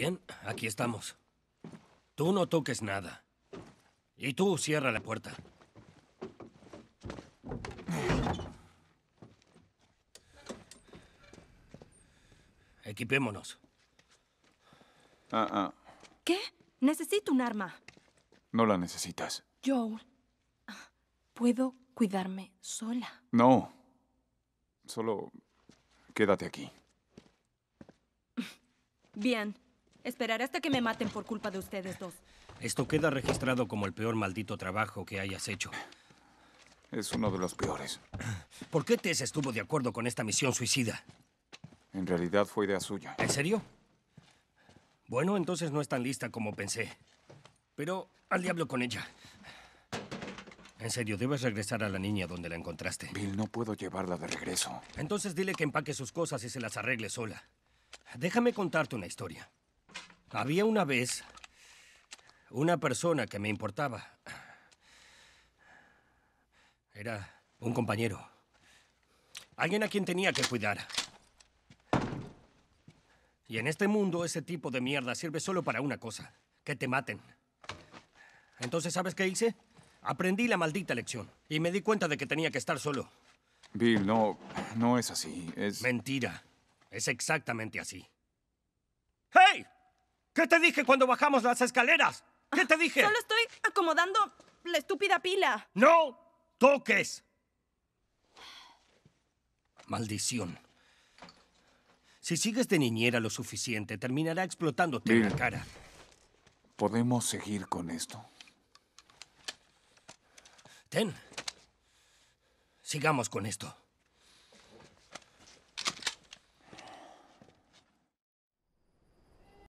Bien, aquí estamos. Tú no toques nada. Y tú cierra la puerta. Equipémonos. Ah, ah. ¿Qué? Necesito un arma. No la necesitas. Yo... puedo cuidarme sola. No. Solo quédate aquí. Bien. Esperar hasta que me maten por culpa de ustedes dos. Esto queda registrado como el peor maldito trabajo que hayas hecho. Es uno de los peores. ¿Por qué Tess estuvo de acuerdo con esta misión suicida? En realidad fue idea suya. ¿En serio? Bueno, entonces no es tan lista como pensé. Pero al diablo con ella. En serio, debes regresar a la niña donde la encontraste. Bill, no puedo llevarla de regreso. Entonces dile que empaque sus cosas y se las arregle sola. Déjame contarte una historia. Había una vez una persona que me importaba. Era un compañero. Alguien a quien tenía que cuidar. Y en este mundo ese tipo de mierda sirve solo para una cosa, que te maten. Entonces, ¿sabes qué hice? Aprendí la maldita lección y me di cuenta de que tenía que estar solo. Bill, no, no es así, es... Mentira, es exactamente así. ¿Qué te dije cuando bajamos las escaleras? ¿Qué te dije? Solo estoy acomodando la estúpida pila. ¡No toques! Maldición. Si sigues de niñera lo suficiente, terminará explotándote en la cara. ¿Podemos seguir con esto? Ten. Sigamos con esto.